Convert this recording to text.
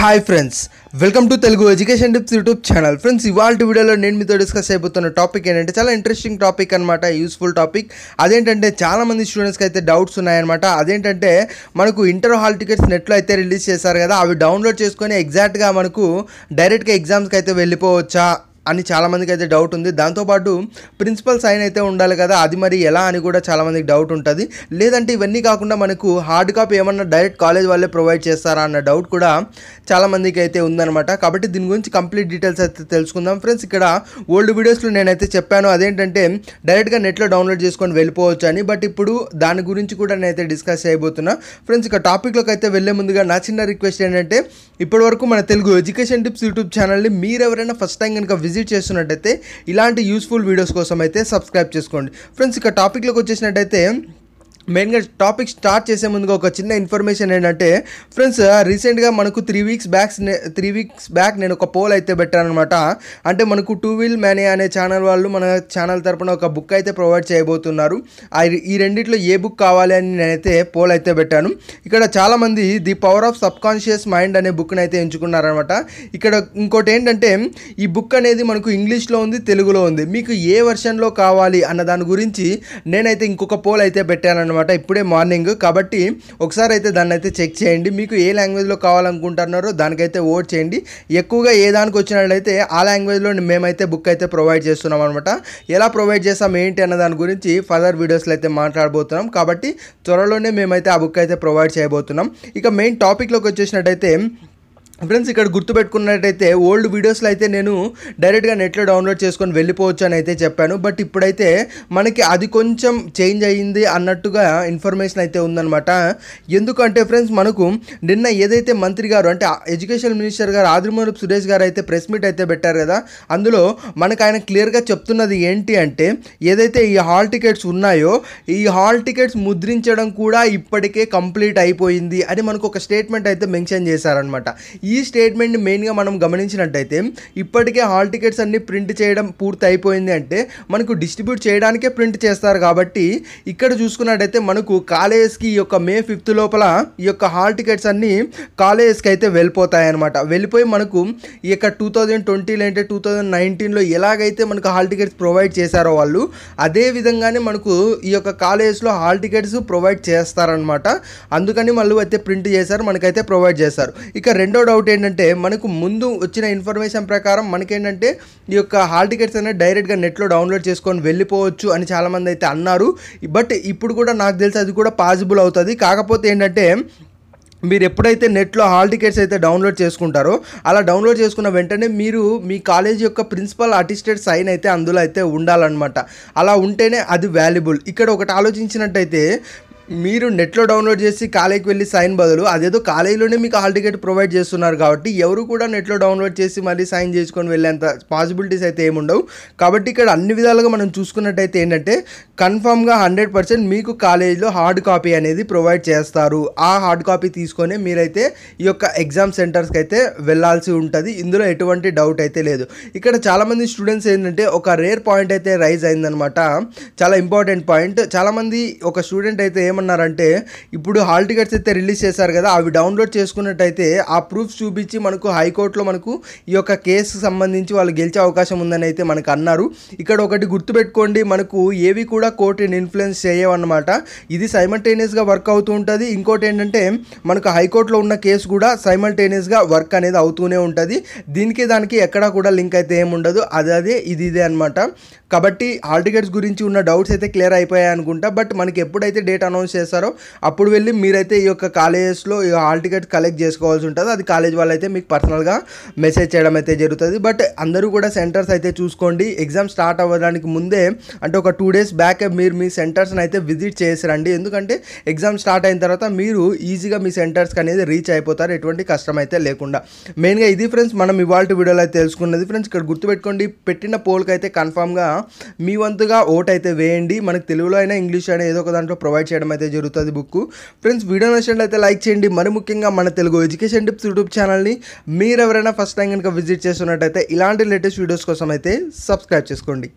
hi friends welcome to Telugu education tips YouTube channel friends ఇవాళ వీడియోలో నేను మీతో డిస్కస్ అయిపోతున్న టాపిక్ ఏంటంటే చాలా ఇంట్రెస్టింగ్ టాపిక్ అనమాట యూస్ఫుల్ టాపిక్ అదేంటంటే చాలామంది స్టూడెంట్స్కి అయితే డౌట్స్ ఉన్నాయన్నమాట అదేంటంటే మనకు ఇంటర్ హాల్ టికెట్స్ నెట్లో అయితే రిలీజ్ చేశారు కదా అవి డౌన్లోడ్ చేసుకొని ఎగ్జాక్ట్గా మనకు డైరెక్ట్గా ఎగ్జామ్స్కి అయితే వెళ్ళిపోవచ్చా అని చాలామందికి అయితే డౌట్ ఉంది దాంతోపాటు ప్రిన్సిపల్ సైన్ అయితే ఉండాలి కదా అది మరి ఎలా అని కూడా చాలామందికి డౌట్ ఉంటుంది లేదంటే ఇవన్నీ కాకుండా మనకు హార్డ్ కాపీ ఏమన్నా డైరెక్ట్ కాలేజ్ వాళ్ళే ప్రొవైడ్ చేస్తారా అన్న డౌట్ కూడా చాలామందికి అయితే ఉందన్నమాట కాబట్టి దీని గురించి కంప్లీట్ డీటెయిల్స్ అయితే తెలుసుకుందాం ఫ్రెండ్స్ ఇక్కడ ఓల్డ్ వీడియోస్లో నేనైతే చెప్పాను అదేంటంటే డైరెక్ట్గా నెట్లో డౌన్లోడ్ చేసుకొని వెళ్ళిపోవచ్చు అని బట్ ఇప్పుడు దాని గురించి కూడా నేనైతే డిస్కస్ చేయబోతున్నా ఫ్రెండ్స్ ఇక టాపిక్లోకి అయితే వెళ్ళే ముందుగా నా చిన్న రిక్వెస్ట్ ఏంటంటే ఇప్పటివరకు మన తెలుగు ఎడ్యుకేషన్ టిప్స్ యూట్యూబ్ ఛానల్ని మీరు ఎవరైనా ఫస్ట్ టైం కనుక విజిట్ విజిట్ చేస్తున్నట్టయితే ఇలాంటి యూస్ఫుల్ వీడియోస్ కోసం అయితే సబ్స్క్రైబ్ చేసుకోండి ఫ్రెండ్స్ ఇక టాపిక్లోకి వచ్చేసినట్టయితే మెయిన్గా టాపిక్ స్టార్ట్ చేసే ముందుగా ఒక చిన్న ఇన్ఫర్మేషన్ ఏంటంటే ఫ్రెండ్స్ రీసెంట్గా మనకు three weeks back three weeks back నేను ఒక పోల్ అయితే పెట్టాను అనమాట అంటే మనకు టూ వీల్ మేనే అనే ఛానల్ వాళ్ళు మన ఛానల్ తరపున ఒక బుక్ అయితే ప్రొవైడ్ చేయబోతున్నారు ఈ రెండిట్లో ఏ బుక్ కావాలి అని నేనైతే పోల్ అయితే పెట్టాను ఇక్కడ చాలామంది the power of subconscious mind అనే బుక్ని అయితే ఎంచుకున్నారనమాట ఇక్కడ ఇంకోటి ఏంటంటే ఈ బుక్ అనేది మనకు ఇంగ్లీష్లో ఉంది తెలుగులో ఉంది మీకు ఏ వెర్షన్లో కావాలి అన్న దాని గురించి నేనైతే ఇంకొక పోల్ అయితే పెట్టాను అనమాట ఇప్పుడే మార్నింగ్ కాబట్టి ఒకసారి అయితే దాన్ని అయితే చెక్ చేయండి మీకు ఏ లాంగ్వేజ్లో కావాలనుకుంటున్నారో దానికైతే ఓట్ చేయండి ఎక్కువగా ఏ దానికి వచ్చినట్లయితే ఆ లాంగ్వేజ్లో మేమైతే బుక్ అయితే ప్రొవైడ్ చేస్తున్నాం అనమాట ఎలా ప్రొవైడ్ చేస్తాం ఏంటి అన్న దాని గురించి ఫర్దర్ వీడియోస్లో అయితే మాట్లాడబోతున్నాం కాబట్టి త్వరలోనే మేమైతే ఆ బుక్ అయితే ప్రొవైడ్ చేయబోతున్నాం ఇక మెయిన్ టాపిక్లోకి వచ్చేసినట్టయితే ఫ్రెండ్స్ ఇక్కడ గుర్తుపెట్టుకున్నట్టయితే ఓల్డ్ వీడియోస్లో అయితే నేను డైరెక్ట్గా నెట్లో డౌన్లోడ్ చేసుకొని వెళ్ళిపోవచ్చు అని అయితే చెప్పాను బట్ ఇప్పుడైతే మనకి అది కొంచెం చేంజ్ అయ్యింది అన్నట్టుగా ఇన్ఫర్మేషన్ అయితే ఉందన్నమాట ఎందుకంటే ఫ్రెండ్స్ మనకు నిన్న ఏదైతే మంత్రి గారు అంటే ఎడ్యుకేషన్ మినిస్టర్ గారు ఆదిమూలపు సురేష్ గారు అయితే ప్రెస్ మీట్ అయితే పెట్టారు కదా అందులో మనకు ఆయన క్లియర్గా చెప్తున్నది ఏంటి అంటే ఏదైతే ఈ హాల్ టికెట్స్ ఉన్నాయో ఈ హాల్ టికెట్స్ ముద్రించడం కూడా ఇప్పటికే కంప్లీట్ అయిపోయింది అని మనకు ఒక స్టేట్మెంట్ అయితే మెన్షన్ చేశారనమాట ఈ స్టేట్మెంట్ మెయిన్గా మనం గమనించినట్టయితే ఇప్పటికే హాల్ టికెట్స్ అన్ని ప్రింట్ చేయడం పూర్తి అయిపోయింది అంటే మనకు డిస్ట్రిబ్యూట్ చేయడానికే ప్రింట్ చేస్తారు కాబట్టి ఇక్కడ చూసుకున్నట్టయితే మనకు కాలేజెస్కి ఈ యొక్క మే ఫిఫ్త్ లోపల ఈ యొక్క హాల్ టికెట్స్ అన్నీ కాలేజెస్కి అయితే వెళ్ళిపోతాయి అనమాట వెళ్ళిపోయి మనకు ఈ యొక్క టూ థౌజండ్ ట్వంటీ లేదంటే టూ థౌజండ్ నైన్టీన్లో ఎలాగైతే మనకు హాల్ టికెట్స్ ప్రొవైడ్ చేశారో వాళ్ళు అదే విధంగానే మనకు ఈ యొక్క కాలేజెస్లో హాల్ టికెట్స్ ప్రొవైడ్ చేస్తారనమాట అందుకని మళ్ళీ అయితే ప్రింట్ చేశారు మనకైతే ప్రొవైడ్ చేస్తారు ఇక రెండో డౌట్ ఏంటంటే మనకు ముందు వచ్చిన ఇన్ఫర్మేషన్ ప్రకారం మనకేంటంటే ఈ యొక్క హాల్ టికెట్స్ అనేది డైరెక్ట్గా నెట్లో డౌన్లోడ్ చేసుకొని వెళ్ళిపోవచ్చు అని చాలామంది అయితే అన్నారు బట్ ఇప్పుడు కూడా నాకు తెలిసి అది కూడా పాసిబుల్ అవుతుంది కాకపోతే ఏంటంటే మీరు ఎప్పుడైతే నెట్లో హాల్ టికెట్స్ అయితే డౌన్లోడ్ చేసుకుంటారో అలా డౌన్లోడ్ చేసుకున్న వెంటనే మీరు మీ కాలేజ్ యొక్క ప్రిన్సిపల్ అటిస్టెడ్ సైన్ అయితే అందులో అయితే ఉండాలన్నమాట అలా ఉంటేనే అది వాల్యుబుల్ ఇక్కడ ఒకటి ఆలోచించినట్టయితే మీరు నెట్లో డౌన్లోడ్ చేసి కాలేజీకి వెళ్ళి సైన్ బదులు అదేదో కాలేజీలోనే మీకు హాల్ టికెట్ ప్రొవైడ్ చేస్తున్నారు కాబట్టి ఎవరు కూడా నెట్లో డౌన్లోడ్ చేసి మళ్ళీ సైన్ చేసుకొని వెళ్ళేంత పాసిబిలిటీస్ అయితే ఏముండవు కాబట్టి ఇక్కడ అన్ని విధాలుగా మనం చూసుకున్నట్టయితే ఏంటంటే కన్ఫామ్గా హండ్రెడ్ పర్సెంట్ మీకు కాలేజీలో హార్డ్ కాపీ అనేది ప్రొవైడ్ చేస్తారు ఆ హార్డ్ కాపీ తీసుకొని మీరైతే ఈ యొక్క ఎగ్జామ్ సెంటర్స్కి అయితే వెళ్ళాల్సి ఉంటుంది ఇందులో ఎటువంటి డౌట్ అయితే లేదు ఇక్కడ చాలామంది స్టూడెంట్స్ ఏంటంటే ఒక రేర్ పాయింట్ అయితే రైజ్ అయిందనమాట చాలా ఇంపార్టెంట్ పాయింట్ చాలామంది ఒక స్టూడెంట్ అయితే ఏమన్నారంటే ఇప్పుడు హాల్ టికెట్స్ అయితే రిలీజ్ చేశారు కదా అవి డౌన్లోడ్ చేసుకున్నట్టయితే ఆ ప్రూఫ్స్ చూపించి మనకు హైకోర్టులో మనకు ఈ యొక్క కేసుకు సంబంధించి వాళ్ళు గెలిచే అవకాశం ఉందని అయితే మనకు అన్నారు ఇక్కడ ఒకటి గుర్తుపెట్టుకోండి మనకు ఏవి కూడా కోర్టుని ఇన్ఫ్లుయెన్స్ చేయవన్నమాట ఇది సైమల్టేనియస్గా వర్క్ అవుతూ ఉంటుంది ఇంకోటి ఏంటంటే మనకు హైకోర్టులో ఉన్న కేసు కూడా సైమల్టేనియస్గా వర్క్ అనేది అవుతూనే ఉంటుంది దీనికి దానికి ఎక్కడా కూడా లింక్ అయితే ఏముండదు అది అదే ఇది ఇదే అనమాట కాబట్టి హాల్ టికెట్స్ గురించి ఉన్న డౌట్స్ అయితే క్లియర్ అయిపోయాయి అనుకుంటా బట్ మనకి ఎప్పుడైతే డేట్ అనౌన్స్ అనౌన్స్ చేస్తారో అప్పుడు వెళ్ళి మీరైతే ఈ యొక్క కాలేజెస్లో ఈ హాల్ టికెట్ కలెక్ట్ చేసుకోవాల్సి ఉంటుంది అది కాలేజ్ వాళ్ళు అయితే మీకు పర్సనల్గా మెసేజ్ చేయడం అయితే జరుగుతుంది బట్ అందరూ కూడా సెంటర్స్ అయితే చూసుకోండి ఎగ్జామ్ స్టార్ట్ అవ్వడానికి ముందే అంటే ఒక టూ డేస్ బ్యాక్ మీరు మీ సెంటర్స్ని అయితే విజిట్ చేసిరండి ఎందుకంటే ఎగ్జామ్ స్టార్ట్ అయిన తర్వాత మీరు ఈజీగా మీ సెంటర్స్కి అనేది రీచ్ అయిపోతారు ఎటువంటి కష్టం అయితే లేకుండా మెయిన్గా ఇది ఫ్రెండ్స్ మనం ఇవాళ వీడియోలో అయితే తెలుసుకున్నది ఫ్రెండ్స్ ఇక్కడ గుర్తుపెట్టుకోండి పెట్టిన పోల్కి అయితే కన్ఫామ్గా మీ వంతుగా ఓట్ అయితే వేయండి మనకు తెలుగులో అయినా ఇంగ్లీష్ అయినా ఏదో ఒక దాంట్లో ప్రొవైడ్ చేయడం అయితే జరుగుతుంది బుక్ ఫ్రెండ్స్ వీడియో అయితే లైక్ చేయండి మరి ముఖ్యంగా మన తెలుగు ఎడ్యుకేషన్ టిప్స్ యూట్యూబ్ ఛానల్ని మీరు ఎవరైనా ఫస్ట్ టైం కనుక విజిట్ చేస్తున్నట్టయితే ఇలాంటి లేటెస్ట్ వీడియోస్ కోసం అయితే సబ్స్క్రైబ్ చేసుకోండి